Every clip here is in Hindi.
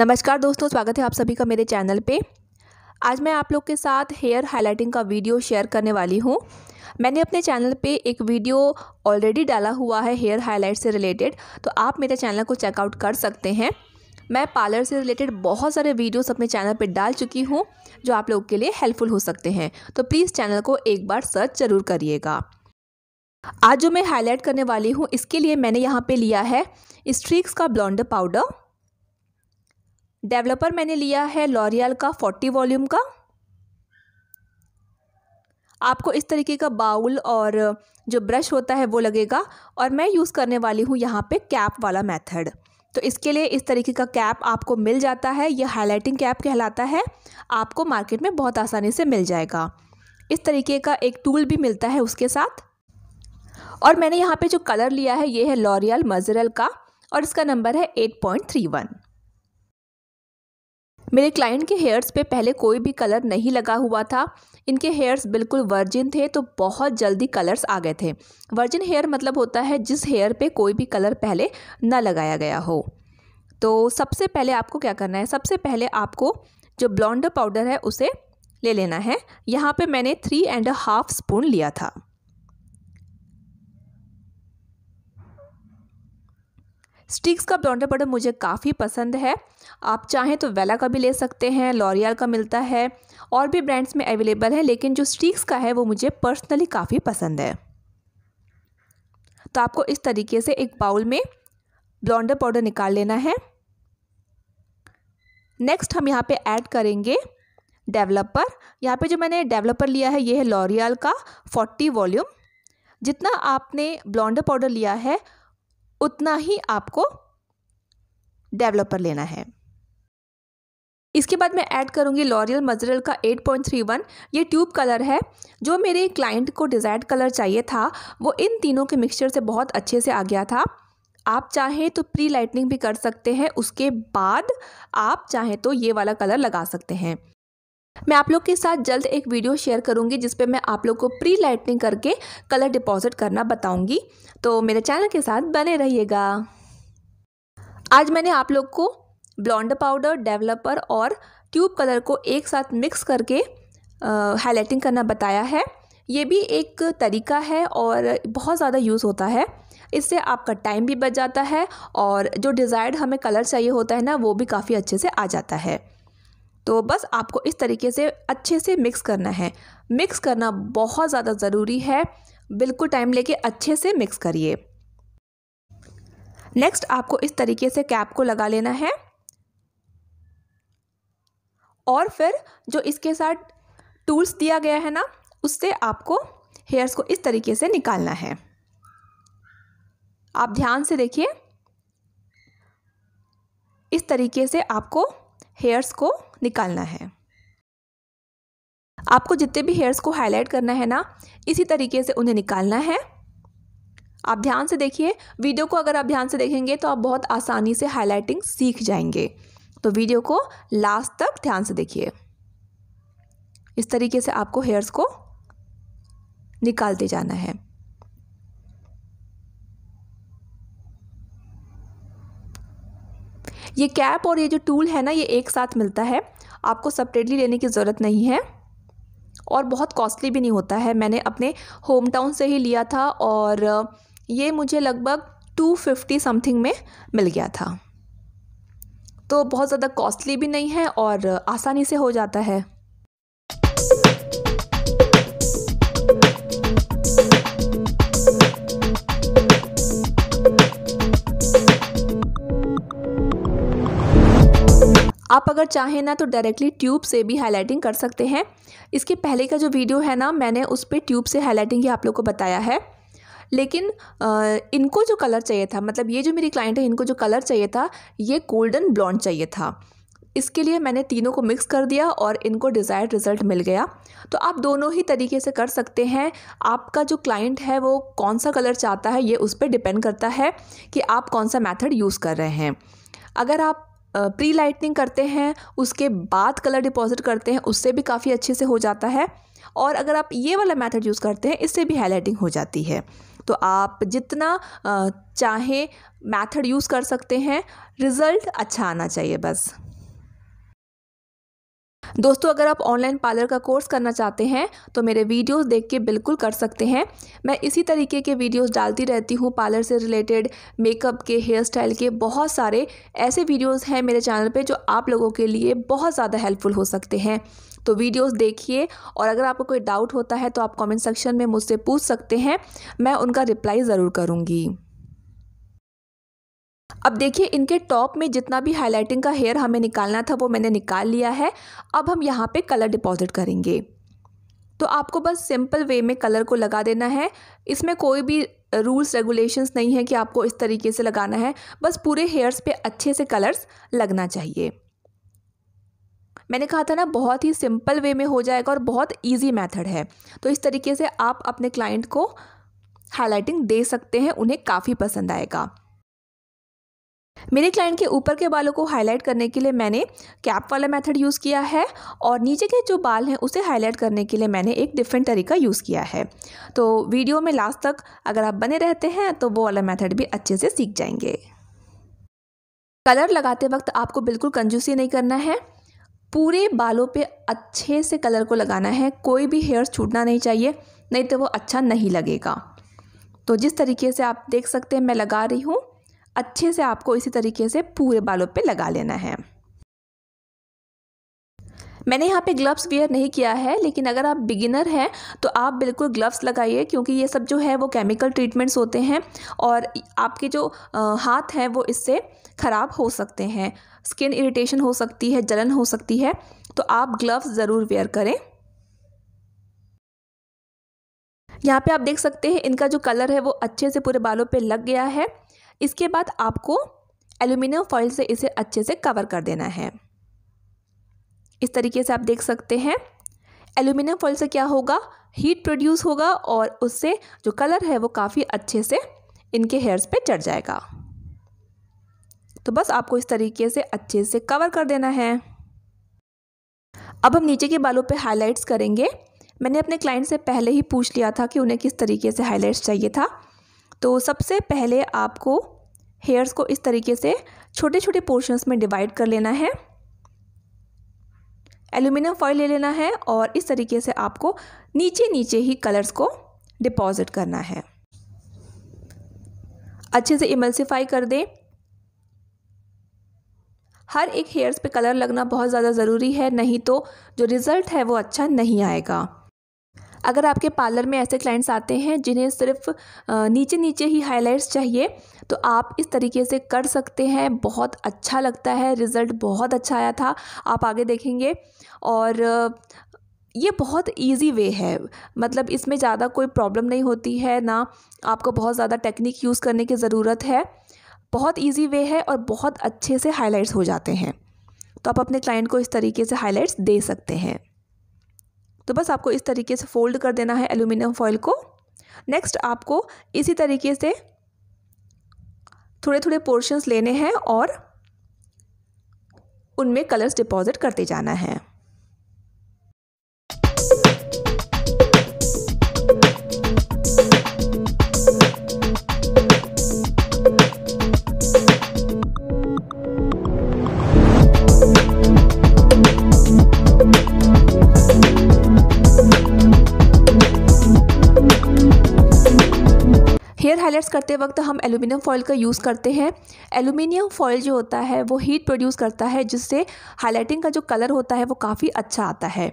नमस्कार दोस्तों स्वागत है आप सभी का मेरे चैनल पे आज मैं आप लोग के साथ हेयर हाइलाइटिंग का वीडियो शेयर करने वाली हूँ मैंने अपने चैनल पे एक वीडियो ऑलरेडी डाला हुआ है हेयर हाईलाइट से रिलेटेड तो आप मेरे चैनल को चेकआउट कर सकते हैं मैं पार्लर से रिलेटेड बहुत सारे वीडियोस अपने चैनल पर डाल चुकी हूँ जो आप लोग के लिए हेल्पफुल हो सकते हैं तो प्लीज़ चैनल को एक बार सर्च जरूर करिएगा आज जो मैं हाईलाइट करने वाली हूँ इसके लिए मैंने यहाँ पर लिया है स्ट्रिक्स का ब्लॉन्ड पाउडर डेवलपर मैंने लिया है लॉरियल का फोर्टी वॉल्यूम का आपको इस तरीके का बाउल और जो ब्रश होता है वो लगेगा और मैं यूज़ करने वाली हूँ यहाँ पे कैप वाला मेथड तो इसके लिए इस तरीके का कैप आपको मिल जाता है यह हाईलाइटिंग कैप कहलाता है आपको मार्केट में बहुत आसानी से मिल जाएगा इस तरीके का एक टूल भी मिलता है उसके साथ और मैंने यहाँ पर जो कलर लिया है ये है लॉरियल मजरल का और इसका नंबर है एट पॉइंट थ्री वन मेरे क्लाइंट के हेयर्स पे पहले कोई भी कलर नहीं लगा हुआ था इनके हेयर्स बिल्कुल वर्जिन थे तो बहुत जल्दी कलर्स आ गए थे वर्जिन हेयर मतलब होता है जिस हेयर पे कोई भी कलर पहले ना लगाया गया हो तो सबसे पहले आपको क्या करना है सबसे पहले आपको जो ब्लॉन्डर पाउडर है उसे ले लेना है यहाँ पे मैंने थ्री एंड हाफ स्पून लिया था स्टिक्स का ब्लॉन्डर पाउडर मुझे काफ़ी पसंद है आप चाहें तो वेला का भी ले सकते हैं लॉरियल का मिलता है और भी ब्रांड्स में अवेलेबल है लेकिन जो स्टिक्स का है वो मुझे पर्सनली काफ़ी पसंद है तो आपको इस तरीके से एक बाउल में ब्लॉन्डर पाउडर निकाल लेना है नेक्स्ट हम यहाँ पे ऐड करेंगे डेवलपर यहाँ पे जो मैंने डेवलपर लिया है ये है लॉरियल का फोर्टी वॉल्यूम जितना आपने ब्लॉन्डर पाउडर लिया है उतना ही आपको डेवलपर लेना है इसके बाद मैं ऐड करूँगी लॉरियल मजरल का 8.31 ये ट्यूब कलर है जो मेरे क्लाइंट को डिज़ायर्ड कलर चाहिए था वो इन तीनों के मिक्सचर से बहुत अच्छे से आ गया था आप चाहें तो प्री लाइटनिंग भी कर सकते हैं उसके बाद आप चाहें तो ये वाला कलर लगा सकते हैं मैं आप लोग के साथ जल्द एक वीडियो शेयर करूंगी जिस पे मैं आप लोग को प्री लाइटनिंग करके कलर डिपॉजिट करना बताऊंगी तो मेरे चैनल के साथ बने रहिएगा आज मैंने आप लोग को ब्लॉन्ड पाउडर डेवलपर और ट्यूब कलर को एक साथ मिक्स करके हाईलाइटिंग करना बताया है ये भी एक तरीका है और बहुत ज़्यादा यूज़ होता है इससे आपका टाइम भी बच जाता है और जो डिज़ायर्ड हमें कलर चाहिए होता है ना वो भी काफ़ी अच्छे से आ जाता है तो बस आपको इस तरीके से अच्छे से मिक्स करना है मिक्स करना बहुत ज़्यादा ज़रूरी है बिल्कुल टाइम लेके अच्छे से मिक्स करिए नेक्स्ट आपको इस तरीके से कैप को लगा लेना है और फिर जो इसके साथ टूल्स दिया गया है ना उससे आपको हेयर्स को इस तरीके से निकालना है आप ध्यान से देखिए इस तरीके से आपको हेयर्स को निकालना है आपको जितने भी हेयर्स को हाईलाइट करना है ना इसी तरीके से उन्हें निकालना है आप ध्यान से देखिए वीडियो को अगर आप ध्यान से देखेंगे तो आप बहुत आसानी से हाईलाइटिंग सीख जाएंगे तो वीडियो को लास्ट तक ध्यान से देखिए इस तरीके से आपको हेयर्स को निकालते जाना है ये कैप और ये जो टूल है ना ये एक साथ मिलता है आपको सेपरेटली लेने की ज़रूरत नहीं है और बहुत कॉस्टली भी नहीं होता है मैंने अपने होम टाउन से ही लिया था और ये मुझे लगभग टू फिफ्टी समथिंग में मिल गया था तो बहुत ज़्यादा कॉस्टली भी नहीं है और आसानी से हो जाता है आप अगर चाहें ना तो डायरेक्टली ट्यूब से भी हाईलाइटिंग कर सकते हैं इसके पहले का जो वीडियो है ना मैंने उस पर ट्यूब से हाईलाइटिंग ही आप लोग को बताया है लेकिन आ, इनको जो कलर चाहिए था मतलब ये जो मेरी क्लाइंट है इनको जो कलर चाहिए था ये गोल्डन ब्लॉन्ड चाहिए था इसके लिए मैंने तीनों को मिक्स कर दिया और इनको डिज़ायर्ड रिज़ल्ट मिल गया तो आप दोनों ही तरीके से कर सकते हैं आपका जो क्लाइंट है वो कौन सा कलर चाहता है ये उस पर डिपेंड करता है कि आप कौन सा मेथड यूज़ कर रहे हैं अगर आप प्री लाइटनिंग करते हैं उसके बाद कलर डिपॉजिट करते हैं उससे भी काफ़ी अच्छे से हो जाता है और अगर आप ये वाला मेथड यूज़ करते हैं इससे भी हाईलाइटिंग हो जाती है तो आप जितना चाहें मेथड यूज़ कर सकते हैं रिज़ल्ट अच्छा आना चाहिए बस दोस्तों अगर आप ऑनलाइन पार्लर का कोर्स करना चाहते हैं तो मेरे वीडियोस देख के बिल्कुल कर सकते हैं मैं इसी तरीके के वीडियोस डालती रहती हूँ पार्लर से रिलेटेड मेकअप के हेयर स्टाइल के बहुत सारे ऐसे वीडियोस हैं मेरे चैनल पे जो आप लोगों के लिए बहुत ज़्यादा हेल्पफुल हो सकते हैं तो वीडियोस देखिए और अगर आपको कोई डाउट होता है तो आप कमेंट सेक्शन में मुझसे पूछ सकते हैं मैं उनका रिप्लाई ज़रूर करूँगी अब देखिए इनके टॉप में जितना भी हाईलाइटिंग का हेयर हमें निकालना था वो मैंने निकाल लिया है अब हम यहाँ पे कलर डिपॉजिट करेंगे तो आपको बस सिंपल वे में कलर को लगा देना है इसमें कोई भी रूल्स रेगुलेशंस नहीं है कि आपको इस तरीके से लगाना है बस पूरे हेयर्स पे अच्छे से कलर्स लगना चाहिए मैंने कहा था ना बहुत ही सिंपल वे में हो जाएगा और बहुत इजी मेथड है तो इस तरीके से आप अपने क्लाइंट को हाईलाइटिंग दे सकते हैं उन्हें काफ़ी पसंद आएगा मेरे क्लाइंट के ऊपर के बालों को हाईलाइट करने के लिए मैंने कैप वाला मेथड यूज़ किया है और नीचे के जो बाल हैं उसे हाईलाइट करने के लिए मैंने एक डिफरेंट तरीका यूज़ किया है तो वीडियो में लास्ट तक अगर आप बने रहते हैं तो वो वाला मेथड भी अच्छे से सीख जाएंगे कलर लगाते वक्त आपको बिल्कुल कंजूसी नहीं करना है पूरे बालों पर अच्छे से कलर को लगाना है कोई भी हेयर छूटना नहीं चाहिए नहीं तो वो अच्छा नहीं लगेगा तो जिस तरीके से आप देख सकते हैं मैं लगा रही हूँ अच्छे से आपको इसी तरीके से पूरे बालों पे लगा लेना है मैंने यहाँ पे ग्लव्स वेयर नहीं किया है लेकिन अगर आप बिगिनर हैं तो आप बिल्कुल ग्लव्स लगाइए क्योंकि ये सब जो है वो केमिकल ट्रीटमेंट्स होते हैं और आपके जो हाथ हैं वो इससे ख़राब हो सकते हैं स्किन इरिटेशन हो सकती है जलन हो सकती है तो आप ग्लव्स ज़रूर वेयर करें यहाँ पे आप देख सकते हैं इनका जो कलर है वो अच्छे से पूरे बालों पे लग गया है इसके बाद आपको एल्यूमिनियम फॉइल से इसे अच्छे से कवर कर देना है इस तरीके से आप देख सकते हैं एल्यूमिनियम फॉइल से क्या होगा हीट प्रोड्यूस होगा और उससे जो कलर है वो काफ़ी अच्छे से इनके हेयर्स पे चढ़ जाएगा तो बस आपको इस तरीके से अच्छे से कवर कर देना है अब हम नीचे के बालों पे हाइलाइट्स करेंगे मैंने अपने क्लाइंट से पहले ही पूछ लिया था कि उन्हें किस तरीके से हाइलाइट्स चाहिए था तो सबसे पहले आपको हेयर्स को इस तरीके से छोटे छोटे पोर्शंस में डिवाइड कर लेना है एल्यूमिनियम फॉइल ले लेना है और इस तरीके से आपको नीचे नीचे ही कलर्स को डिपॉजिट करना है अच्छे से इमल्सिफाई कर दें हर एक हेयर्स पे कलर लगना बहुत ज़्यादा ज़रूरी है नहीं तो जो रिज़ल्ट है वो अच्छा नहीं आएगा अगर आपके पार्लर में ऐसे क्लाइंट्स आते हैं जिन्हें सिर्फ नीचे नीचे ही हाइलाइट्स चाहिए तो आप इस तरीके से कर सकते हैं बहुत अच्छा लगता है रिज़ल्ट बहुत अच्छा आया था आप आगे देखेंगे और ये बहुत इजी वे है मतलब इसमें ज़्यादा कोई प्रॉब्लम नहीं होती है ना आपको बहुत ज़्यादा टेक्निक यूज़ करने की ज़रूरत है बहुत इजी वे है और बहुत अच्छे से हाइलाइट्स हो जाते हैं तो आप अपने क्लाइंट को इस तरीके से हाइलाइट्स दे सकते हैं तो बस आपको इस तरीके से फोल्ड कर देना है एल्यूमिनियम फॉइल को नेक्स्ट आपको इसी तरीके से थोड़े थोड़े पोर्शंस लेने हैं और उनमें कलर्स डिपॉजिट करते जाना है हाईलाइट्स करते वक्त हम एलुमिनियम फॉयल का यूज़ करते हैं एलुमिनियम फॉयल जो होता है वो हीट प्रोड्यूस करता है जिससे हाईलाइटिंग का जो कलर होता है वो काफ़ी अच्छा आता है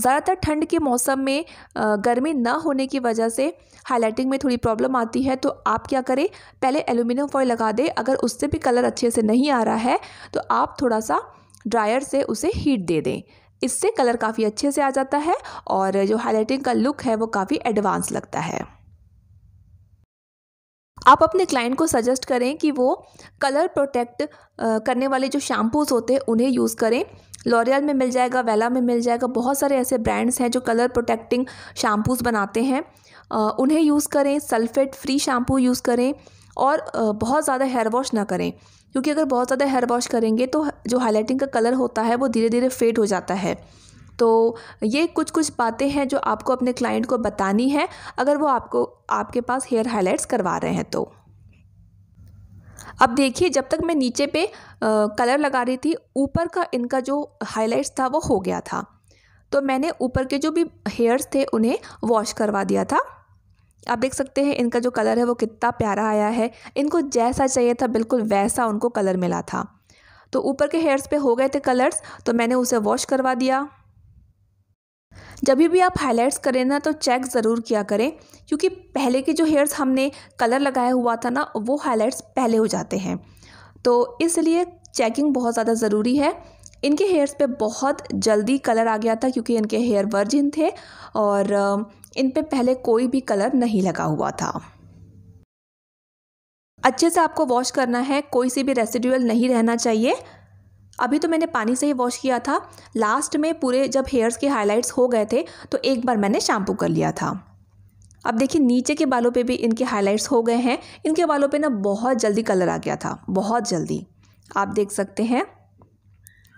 ज़्यादातर ठंड के मौसम में गर्मी ना होने की वजह से हाईलाइटिंग में थोड़ी प्रॉब्लम आती है तो आप क्या करें पहले एलुमिनियम फॉयल लगा दें अगर उससे भी कलर अच्छे से नहीं आ रहा है तो आप थोड़ा सा ड्रायर से उसे हीट दे दें इससे कलर काफ़ी अच्छे से आ जाता है और जो हाईलाइटिंग का लुक है वो काफ़ी एडवांस लगता है आप अपने क्लाइंट को सजेस्ट करें कि वो कलर प्रोटेक्ट करने वाले जो शैम्पूज़ होते हैं उन्हें यूज़ करें लॉरियल में मिल जाएगा वेला में मिल जाएगा बहुत सारे ऐसे ब्रांड्स हैं जो कलर प्रोटेक्टिंग शैम्पूज़ बनाते हैं उन्हें यूज़ करें सल्फेट फ्री शैम्पू यूज़ करें और बहुत ज़्यादा हेयर वॉश ना करें क्योंकि अगर बहुत ज़्यादा हेयर वॉश करेंगे तो जो हाईलाइटिंग का कलर होता है वो धीरे धीरे फेड हो जाता है तो ये कुछ कुछ बातें हैं जो आपको अपने क्लाइंट को बतानी है अगर वो आपको आपके पास हेयर हाईलाइट्स करवा रहे हैं तो अब देखिए जब तक मैं नीचे पे आ, कलर लगा रही थी ऊपर का इनका जो हाईलाइट्स था वो हो गया था तो मैंने ऊपर के जो भी हेयर्स थे उन्हें वॉश करवा दिया था आप देख सकते हैं इनका जो कलर है वो कितना प्यारा आया है इनको जैसा चाहिए था बिल्कुल वैसा उनको कलर मिला था तो ऊपर के हेयर्स पे हो गए थे कलर्स तो मैंने उसे वॉश करवा दिया जब भी आप हाईलाइट्स करें ना तो चेक ज़रूर किया करें क्योंकि पहले के जो हेयर्स हमने कलर लगाया हुआ था ना वो हाईलाइट्स पहले हो जाते हैं तो इसलिए चेकिंग बहुत ज़्यादा ज़रूरी है इनके हेयर्स पे बहुत जल्दी कलर आ गया था क्योंकि इनके हेयर वर्जिन थे और इन पे पहले कोई भी कलर नहीं लगा हुआ था अच्छे से आपको वॉश करना है कोई सी भी रेसिड्यूअल नहीं रहना चाहिए अभी तो मैंने पानी से ही वॉश किया था लास्ट में पूरे जब हेयर्स के हाईलाइट्स हो गए थे तो एक बार मैंने शैम्पू कर लिया था अब देखिए नीचे के बालों पे भी इनके हाइलाइट्स हो गए हैं इनके बालों पे ना बहुत जल्दी कलर आ गया था बहुत जल्दी आप देख सकते हैं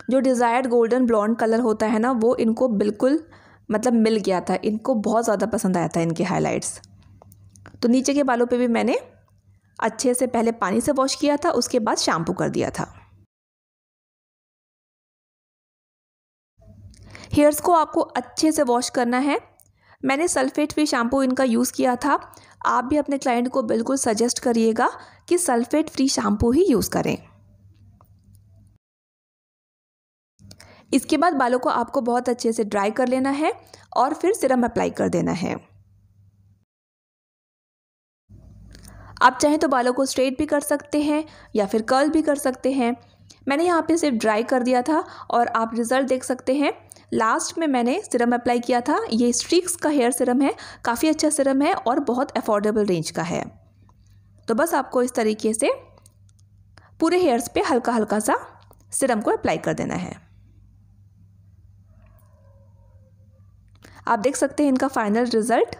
जो डिज़ायर्ड गोल्डन ब्लॉन्ड कलर होता है ना वो इनको बिल्कुल मतलब मिल गया था इनको बहुत ज़्यादा पसंद आया था इनके हाइलाइट्स तो नीचे के बालों पे भी मैंने अच्छे से पहले पानी से वॉश किया था उसके बाद शैम्पू कर दिया था हेयर्स को आपको अच्छे से वॉश करना है मैंने सल्फेट फ्री शैम्पू इनका यूज़ किया था आप भी अपने क्लाइंट को बिल्कुल सजेस्ट करिएगा कि सल्फेट फ्री शैम्पू ही यूज़ करें इसके बाद बालों को आपको बहुत अच्छे से ड्राई कर लेना है और फिर सिरम अप्लाई कर देना है आप चाहें तो बालों को स्ट्रेट भी कर सकते हैं या फिर कर्ल भी कर सकते हैं मैंने यहाँ पे सिर्फ ड्राई कर दिया था और आप रिज़ल्ट देख सकते हैं लास्ट में मैंने सिरम अप्लाई किया था ये स्ट्रिक्स का हेयर सिरम है काफ़ी अच्छा सिरम है और बहुत अफोर्डेबल रेंज का है तो बस आपको इस तरीके से पूरे हेयर्स पे हल्का हल्का सा सिरम को अप्लाई कर देना है आप देख सकते हैं इनका फाइनल रिज़ल्ट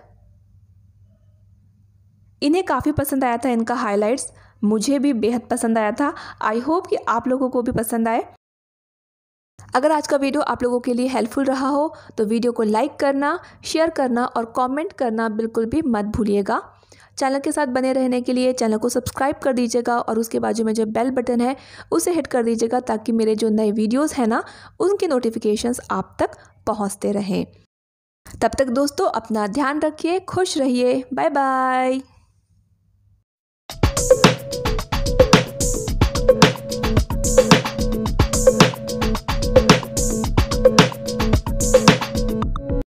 इन्हें काफ़ी पसंद आया था इनका हाइलाइट्स मुझे भी बेहद पसंद आया था आई होप कि आप लोगों को भी पसंद आए अगर आज का वीडियो आप लोगों के लिए हेल्पफुल रहा हो तो वीडियो को लाइक करना शेयर करना और कमेंट करना बिल्कुल भी मत भूलिएगा चैनल के साथ बने रहने के लिए चैनल को सब्सक्राइब कर दीजिएगा और उसके बाजू में जो बेल बटन है उसे हिट कर दीजिएगा ताकि मेरे जो नए वीडियोस हैं ना उनके नोटिफिकेशंस आप तक पहुँचते रहें तब तक दोस्तों अपना ध्यान रखिए खुश रहिए बाय बाय